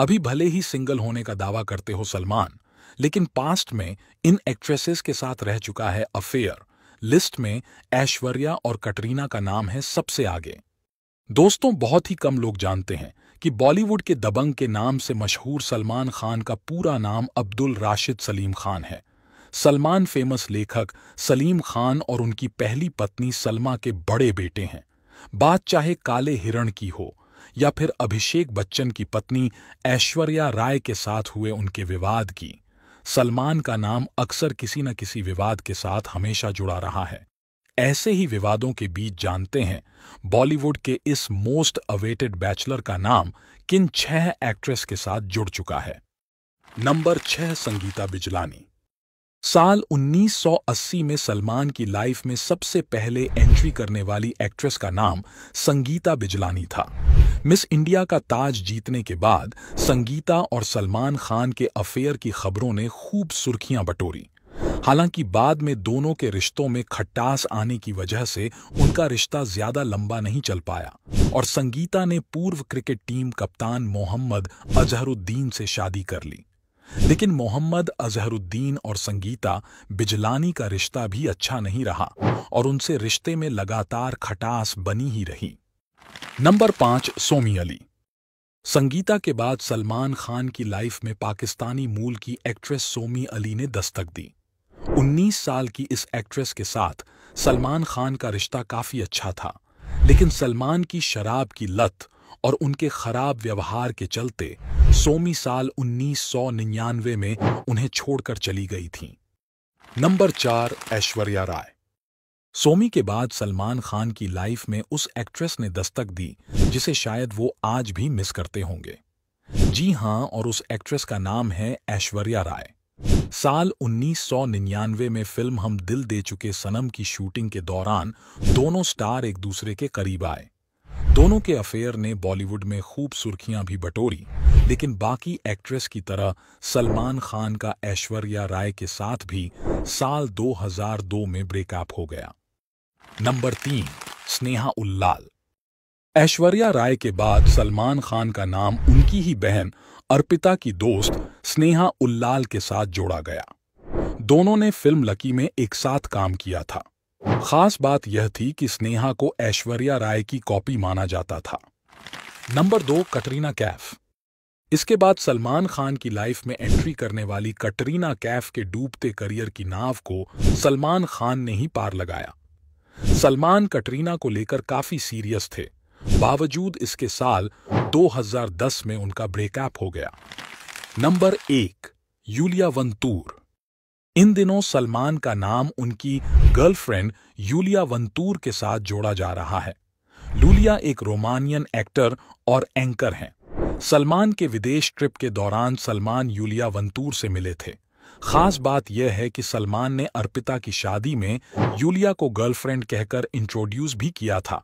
अभी भले ही सिंगल होने का दावा करते हो सलमान लेकिन पास्ट में इन एक्ट्रेसेस के साथ रह चुका है अफेयर लिस्ट में ऐश्वर्या और कटरीना का नाम है सबसे आगे दोस्तों बहुत ही कम लोग जानते हैं कि बॉलीवुड के दबंग के नाम से मशहूर सलमान खान का पूरा नाम अब्दुल राशिद सलीम खान है सलमान फेमस लेखक सलीम खान और उनकी पहली पत्नी सलमा के बड़े बेटे हैं बात चाहे काले हिरण की हो या फिर अभिषेक बच्चन की पत्नी ऐश्वर्या राय के साथ हुए उनके विवाद की सलमान का नाम अक्सर किसी न किसी विवाद के साथ हमेशा जुड़ा रहा है ऐसे ही विवादों के बीच जानते हैं बॉलीवुड के इस मोस्ट अवेटेड बैचलर का नाम किन छह एक्ट्रेस के साथ जुड़ चुका है नंबर छह संगीता बिजलानी साल 1980 में सलमान की लाइफ में सबसे पहले एंट्री करने वाली एक्ट्रेस का नाम संगीता बिजलानी था मिस इंडिया का ताज जीतने के बाद संगीता और सलमान खान के अफेयर की खबरों ने खूब सुर्खियां बटोरी हालांकि बाद में दोनों के रिश्तों में खट्टास आने की वजह से उनका रिश्ता ज्यादा लंबा नहीं चल पाया और संगीता ने पूर्व क्रिकेट टीम कप्तान मोहम्मद अजहरुद्दीन से शादी कर ली लेकिन मोहम्मद अजहरुद्दीन और संगीता बिजलानी का रिश्ता भी अच्छा नहीं रहा और उनसे रिश्ते में लगातार खटास बनी ही रही नंबर पांच सोमी अली संगीता के बाद सलमान खान की लाइफ में पाकिस्तानी मूल की एक्ट्रेस सोमी अली ने दस्तक दी 19 साल की इस एक्ट्रेस के साथ सलमान खान का रिश्ता काफी अच्छा था लेकिन सलमान की शराब की लत और उनके खराब व्यवहार के चलते सोमी साल 1999 में उन्हें छोड़कर चली गई थी नंबर चार ऐश्वर्या राय सोमी के बाद सलमान खान की लाइफ में उस एक्ट्रेस ने दस्तक दी जिसे शायद वो आज भी मिस करते होंगे जी हां और उस एक्ट्रेस का नाम है ऐश्वर्या राय साल 1999 में फिल्म हम दिल दे चुके सनम की शूटिंग के दौरान दोनों स्टार एक दूसरे के करीब आए दोनों के अफेयर ने बॉलीवुड में खूब सुर्खियां भी बटोरी लेकिन बाकी एक्ट्रेस की तरह सलमान खान का ऐश्वर्या राय के साथ भी साल 2002 में ब्रेकअप हो गया नंबर तीन स्नेहा उल्लाल ऐश्वर्या राय के बाद सलमान खान का नाम उनकी ही बहन अर्पिता की दोस्त स्नेहा उल्लाल के साथ जोड़ा गया दोनों ने फिल्म लकी में एक साथ काम किया था खास बात यह थी कि स्नेहा को ऐश्वर्या राय की कॉपी माना जाता था नंबर दो कटरीना कैफ इसके बाद सलमान खान की लाइफ में एंट्री करने वाली कटरीना कैफ के डूबते करियर की नाव को सलमान खान ने ही पार लगाया सलमान कटरीना को लेकर काफी सीरियस थे बावजूद इसके साल 2010 में उनका ब्रेकअप हो गया नंबर एक यूलिया वंतूर इन दिनों सलमान का नाम उनकी गर्लफ्रेंड यूलिया वंतूर के साथ जोड़ा जा रहा है लूलिया एक रोमानियन एक्टर और एंकर हैं सलमान के विदेश ट्रिप के दौरान सलमान यूलिया वंतूर से मिले थे खास बात यह है कि सलमान ने अर्पिता की शादी में यूलिया को गर्लफ्रेंड कहकर इंट्रोड्यूस भी किया था